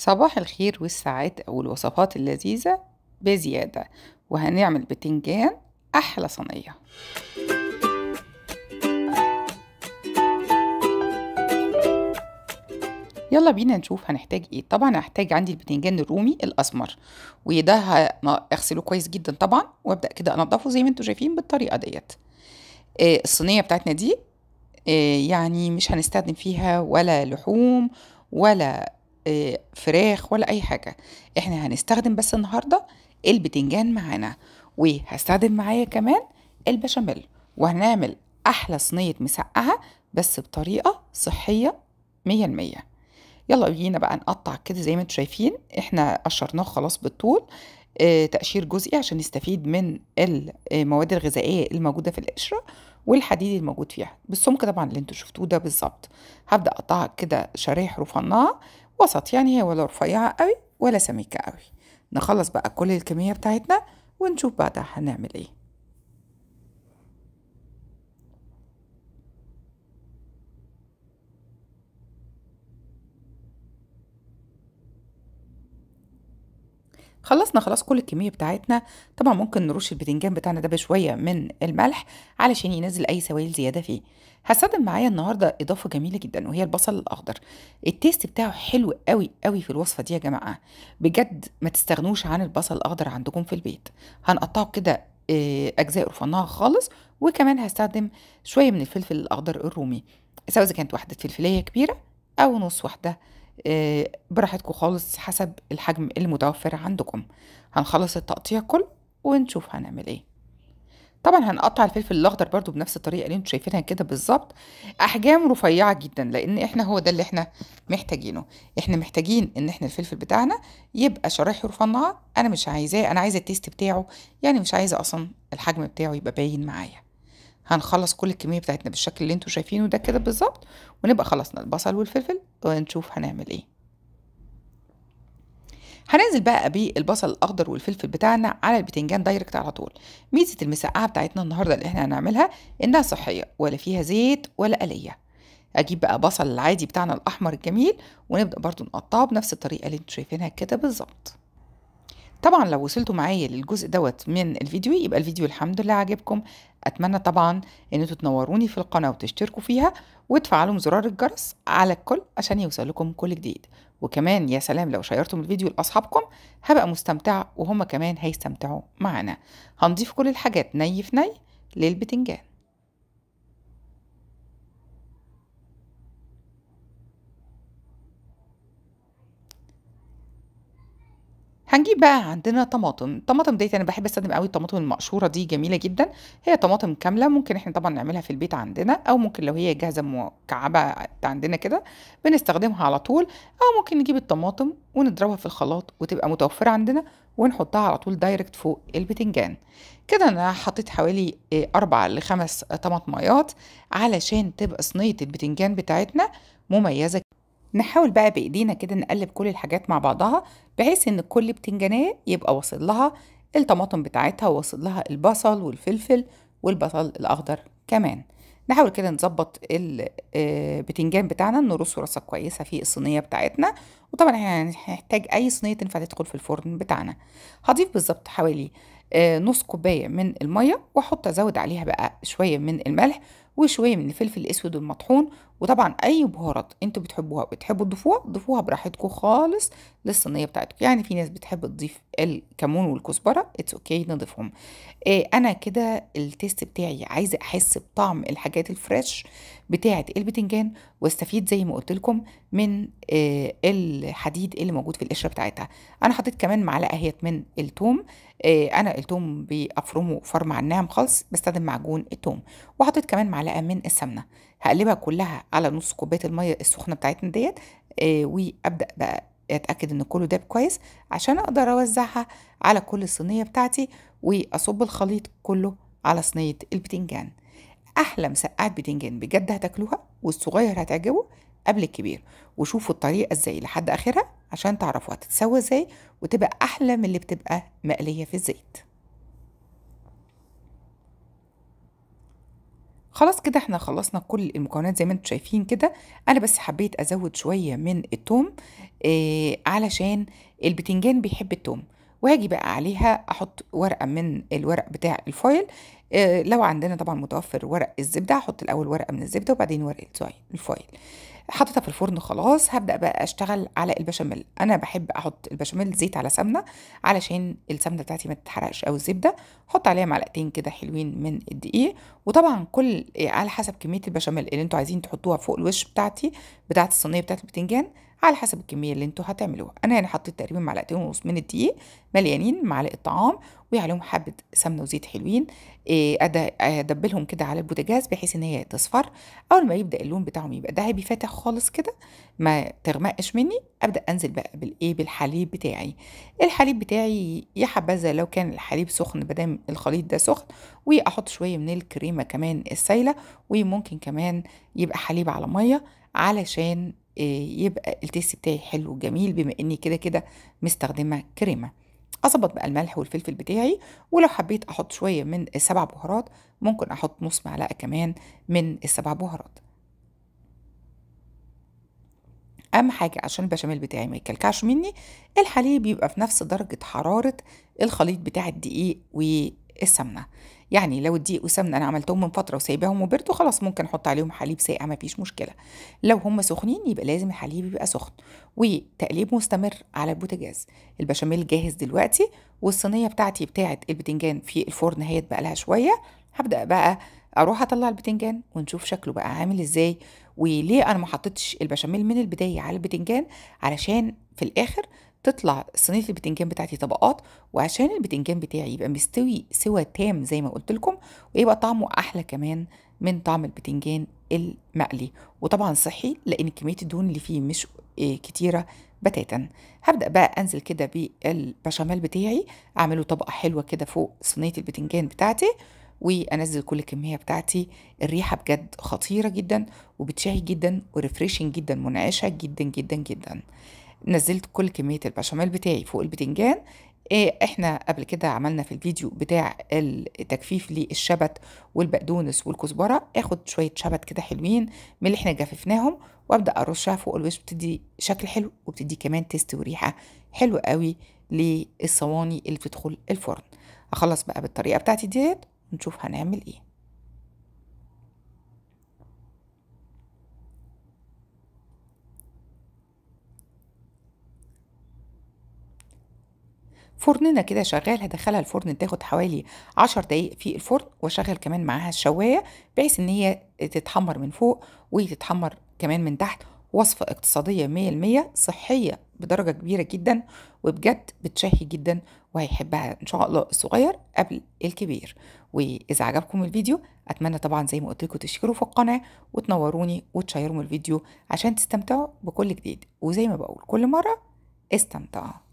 صباح الخير والسعادة والوصفات اللذيذة بزيادة وهنعمل بتنجان أحلى صينية يلا بينا نشوف هنحتاج ايه طبعا هحتاج عندي البتنجان الرومي الاسمر وده هغسله كويس جدا طبعا وابدا كده انضفه زي ما انتم شايفين بالطريقه ديت آه الصينيه بتاعتنا دي آه يعني مش هنستخدم فيها ولا لحوم ولا آه، فراخ ولا اي حاجه احنا هنستخدم بس النهارده البتنجان معانا وهستخدم معايا كمان البشاميل وهنعمل احلى صينيه مسقعه بس بطريقه صحيه 100% يلا بينا بقى نقطع كده زي ما انتم شايفين احنا قشرناه خلاص بالطول آه، تقشير جزئي عشان نستفيد من المواد الغذائيه الموجوده في القشره والحديد الموجود فيها بالسمك طبعا اللي انتوا شفتوه ده بالظبط هبدا اقطعها كده شرايح رفنعه وسط يعني هي ولا رفيعة قوي ولا سميكة قوي نخلص بقى كل الكمية بتاعتنا ونشوف بعدها هنعمل ايه خلصنا خلاص كل الكميه بتاعتنا طبعا ممكن نرش البتنجان بتاعنا ده بشويه من الملح علشان ينزل اي سوائل زياده فيه هستخدم معايا النهارده اضافه جميله جدا وهي البصل الاخضر التيست بتاعه حلو قوي قوي في الوصفه دي يا جماعه بجد ما تستغنوش عن البصل الاخضر عندكم في البيت هنقطعه كده آه، اجزاء رفناها خالص وكمان هستخدم شويه من الفلفل الاخضر الرومي سواء اذا كانت واحده فلفليه كبيره او نص واحده آه، براحتكم خالص حسب الحجم المتوفر عندكم هنخلص التقطيع كله ونشوف هنعمل ايه طبعا هنقطع الفلفل الاخضر برضو بنفس الطريقه اللي انتوا شايفينها كده بالظبط احجام رفيعه جدا لان احنا هو ده اللي احنا محتاجينه احنا محتاجين ان احنا الفلفل بتاعنا يبقى شرايحه رفيعه انا مش عايزاه انا عايزه التيست بتاعه يعني مش عايزه اصلا الحجم بتاعه يبقى باين معايا هنخلص كل الكميه بتاعتنا بالشكل اللي انتوا شايفينه ده كده بالظبط ونبقى خلصنا البصل والفلفل ونشوف هنعمل ايه هننزل بقى بالبصل الاخضر والفلفل بتاعنا على البتنجان دايركت على طول ميزه المسقعه بتاعتنا النهارده اللي احنا هنعملها انها صحيه ولا فيها زيت ولا اليه اجيب بقى بصل العادي بتاعنا الاحمر الجميل ونبدا برضو نقطعه بنفس الطريقه اللي انتوا شايفينها كده بالظبط طبعا لو وصلتوا معايا للجزء دوت من الفيديو يبقى الفيديو الحمد لله عجبكم اتمنى طبعا ان انتوا تنوروني في القناه وتشتركوا فيها وتفعلوا زرار الجرس على الكل عشان يوصلكم كل جديد وكمان يا سلام لو شيرتم الفيديو لاصحابكم هبقى مستمتعه وهم كمان هيستمتعوا معانا هنضيف كل الحاجات ني في ني للبتنجان هنجيب بقى عندنا طماطم الطماطم ديت انا بحب استخدم قوي الطماطم المقشوره دي جميله جدا هي طماطم كامله ممكن احنا طبعا نعملها في البيت عندنا او ممكن لو هي جاهزه مكعبه عندنا كده بنستخدمها على طول او ممكن نجيب الطماطم ونضربها في الخلاط وتبقى متوفره عندنا ونحطها على طول دايركت فوق البتنجان كده انا حطيت حوالي آه، اربع لخمس طماطميات علشان تبقى صينيه البتنجان بتاعتنا مميزه نحاول بقى بايدينا كده نقلب كل الحاجات مع بعضها بحيث ان كل بتنجانيه يبقى واصل لها الطماطم بتاعتها واصل لها البصل والفلفل والبصل الاخضر كمان نحاول كده نظبط البتنجان آه، بتاعنا نرصه رصه كويسه في الصينيه بتاعتنا وطبعا احنا يعني هنحتاج اي صينيه تنفع تدخل في الفرن بتاعنا هضيف بالظبط حوالي آه، نص كوبايه من الميه واحط ازود عليها بقى شويه من الملح وشويه من الفلفل الاسود المطحون وطبعا اي بهارات انتوا بتحبوها بتحبوا تضيفوها ضيفوها براحتكم خالص للصينيه بتاعتكم يعني في ناس بتحب تضيف الكمون والكزبره اتس اوكي okay نضيفهم إيه انا كده التيست بتاعي عايزه احس بطعم الحاجات الفريش بتاعه البتنجان واستفيد زي ما قلت لكم من إيه الحديد اللي موجود في القشره بتاعتها انا حطيت كمان معلقه اهيت من التوم إيه انا التوم بافرمه فرم على الناعم خالص بستخدم معجون التوم وحطيت كمان معلقه معلقه من السمنه هقلبها كلها على نص كوبايه الميه السخنه بتاعتنا ديت آه وابدا بقى اتاكد ان كله داب كويس عشان اقدر اوزعها على كل الصينيه بتاعتي واصب الخليط كله على صينيه البتنجان احلى مسقعه بتنجان بجد هتاكلوها والصغير هتعجبه قبل الكبير وشوفوا الطريقه ازاي لحد اخرها عشان تعرفوا هتتسوى ازاي وتبقى احلى من اللي بتبقى مقليه في الزيت خلاص كده احنا خلصنا كل المكونات زي ما انتم شايفين كده انا بس حبيت ازود شويه من التوم آه علشان البتنجان بيحب التوم وهاجي بقى عليها احط ورقه من الورق بتاع الفويل آه لو عندنا طبعا متوفر ورق الزبده هحط الاول ورقه من الزبده وبعدين ورق الفويل حطيتها في الفرن خلاص هبدا بقى اشتغل على البشاميل انا بحب احط البشاميل زيت على سمنه علشان السمنه بتاعتي ما تتحرقش او الزبده احط عليها معلقتين كده حلوين من الدقيق وطبعا كل على حسب كميه البشاميل اللي انتوا عايزين تحطوها فوق الوش بتاعتي بتاعه الصينيه بتاعه البتنجان على حسب الكميه اللي انتوا هتعملوها انا هنا يعني حطيت تقريبا معلقتين ونص من الدقيق مليانين معلقه طعام وعليهم حبه سمنه وزيت حلوين آه، ادبلهم كده على البوتاجاز بحيث ان هي تصفر اول ما يبدا اللون بتاعهم يبقى ذهبي فاتح خالص كده ما تغمقش مني ابدا انزل بقى بالايه بالحليب بتاعي الحليب بتاعي يا حبذا لو كان الحليب سخن بدام الخليط ده سخن واحط شويه من الكريمه كمان السايله وممكن كمان يبقى حليب على ميه علشان آه، يبقى التيست بتاعي حلو جميل بما اني كده كده مستخدمه كريمه اظبط بقى الملح والفلفل بتاعي ولو حبيت احط شويه من السبع بهارات ممكن احط نص معلقه كمان من السبع بهارات اهم حاجه عشان البشاميل بتاعي ما يكلكعش مني الحليب يبقى في نفس درجه حراره الخليط بتاع الدقيق والسمنه يعني لو الدقيق وسمنة انا عملتهم من فتره وسايباهم وبردوا خلاص ممكن احط عليهم حليب ساقع مفيش مشكله لو هم سخنين يبقى لازم الحليب يبقى سخن وتقليب مستمر على البوتاجاز البشاميل جاهز دلوقتي والصينيه بتاعتي بتاعه البتنجان في الفرن هيت بقى لها شويه هبدا بقى اروح اطلع البتنجان ونشوف شكله بقى عامل ازاي وليه انا ما حطيتش البشاميل من البدايه على البتنجان علشان في الاخر تطلع صينيه البتنجان بتاعتي طبقات وعشان البتنجان بتاعي يبقى مستوي سوى تام زي ما قلت لكم ويبقى طعمه احلى كمان من طعم البتنجان المقلي وطبعا صحي لان كميه الدهون اللي فيه مش آه، كتيره بتاتا هبدا بقى انزل كده بالبشاميل بتاعي اعمله طبقه حلوه كده فوق صينيه البتنجان بتاعتي وانزل كل الكميه بتاعتي الريحه بجد خطيره جدا وبتشهي جدا وريفريشنج جدا منعشه جدا جدا جدا نزلت كل كمية البشاميل بتاعي فوق البتنجان إيه، احنا قبل كده عملنا في الفيديو بتاع التجفيف للشبت والبقدونس والكزبره اخد شويه شبت كده حلوين من اللي احنا جففناهم وابدا ارشها فوق الوش بتدي شكل حلو وبتدي كمان تيست وريحه حلو قوي للصواني اللي بتدخل الفرن اخلص بقى بالطريقه بتاعتي ديت نشوف هنعمل ايه فرننا كده شغال هدخلها الفرن تاخد حوالي 10 دقايق في الفرن واشغل كمان معاها الشوايه بحيث ان هي تتحمر من فوق وتتحمر كمان من تحت وصفة اقتصادية 100% صحية بدرجة كبيرة جدا وبجد بتشهي جدا وهيحبها إن شاء الله الصغير قبل الكبير وإذا عجبكم الفيديو أتمنى طبعا زي ما قلت لكم تشتركوا في القناة وتنوروني وتشيروا الفيديو عشان تستمتعوا بكل جديد وزي ما بقول كل مرة استمتعوا